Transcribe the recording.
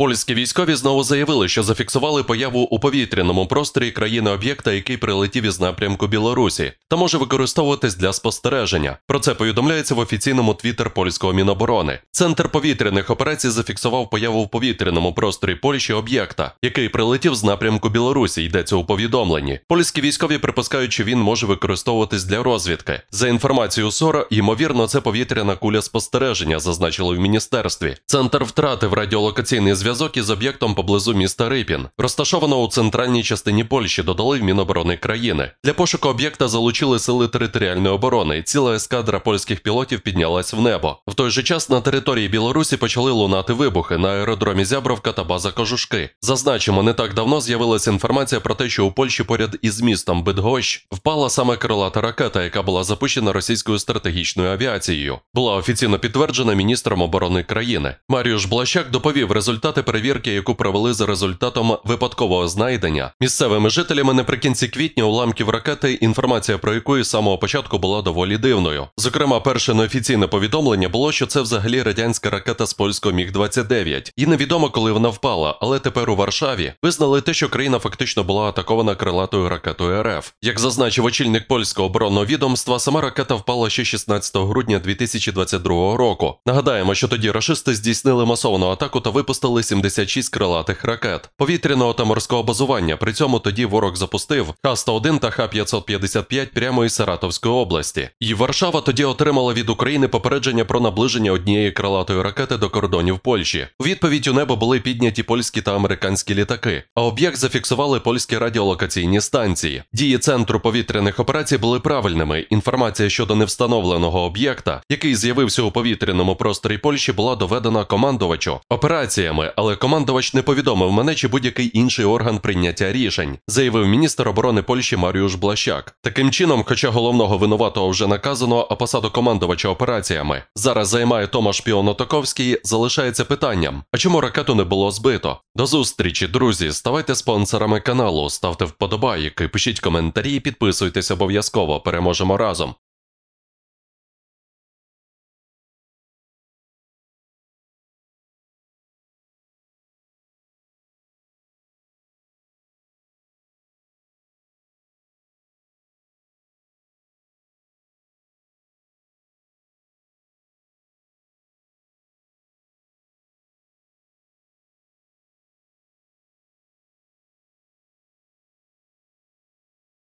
Польські військові знову заявили, що зафіксували появу у повітряному просторі країни об'єкта, який прилетів із напрямку Білорусі, та може використовуватись для спостереження. Про це повідомляється в офіційному твіттер польського міноборони. Центр повітряних операцій зафіксував появу в повітряному просторі Польщі об'єкта, який прилетів з напрямку Білорусі. Йдеться у повідомленні. Польські військові припускають, що він може використовуватись для розвідки. За інформацією СОРА, ймовірно, це повітряна куля спостереження, зазначили в міністерстві. Центр втратив радіолокаційний зв'язок зв'язок із об'єктом поблизу міста Рипін, розташованого у центральній частині Польщі, додали в Міноборони країни. Для пошуку об'єкта залучили сили територіальної оборони. і Ціла ескадра польських пілотів піднялась в небо. В той же час на території Білорусі почали лунати вибухи на аеродромі Зябровка та база Кожушки. Зазначимо, не так давно з'явилася інформація про те, що у Польщі поряд із містом Бедгощ впала саме крилата ракета, яка була запущена російською стратегічною авіацією. Була офіційно підтверджена міністром оборони країни. Маріуш Блащак доповів результати результати перевірки, яку провели за результатом випадкового знайдення, місцевими жителями наприкінці квітня уламків ракети, інформація про яку з самого початку була доволі дивною. Зокрема, перше неофіційне повідомлення було, що це взагалі радянська ракета з польського міг 29 і невідомо, коли вона впала, але тепер у Варшаві визнали те, що країна фактично була атакована крилатою ракетою РФ. Як зазначив очільник польського оборонного відомства, сама ракета впала ще 16 грудня 2022 року. Нагадаємо, що тоді рашисти здійснили масовану атаку та випустили 86 крилатих ракет, повітряного та морського базування. При цьому тоді ворог запустив Х-101 та Х-555 прямо із Саратовської області. І Варшава тоді отримала від України попередження про наближення однієї крилатої ракети до кордонів Польщі. У відповідь у небо були підняті польські та американські літаки, а об'єкт зафіксували польські радіолокаційні станції. Дії центру повітряних операцій були правильними. Інформація щодо невстановленого об'єкта, який з'явився у повітряному просторі Польщі, була доведена командувачу операціями але командувач не повідомив мене чи будь-який інший орган прийняття рішень, заявив міністр оборони Польщі Маріуш Блащак. Таким чином, хоча головного винуватого вже наказано, а посаду командувача операціями зараз займає Томаш Піонотоковський, залишається питанням: а чому ракету не було збито? До зустрічі, друзі! Ставайте спонсорами каналу, ставте вподобайки, пишіть коментарі, підписуйтесь обов'язково. Переможемо разом.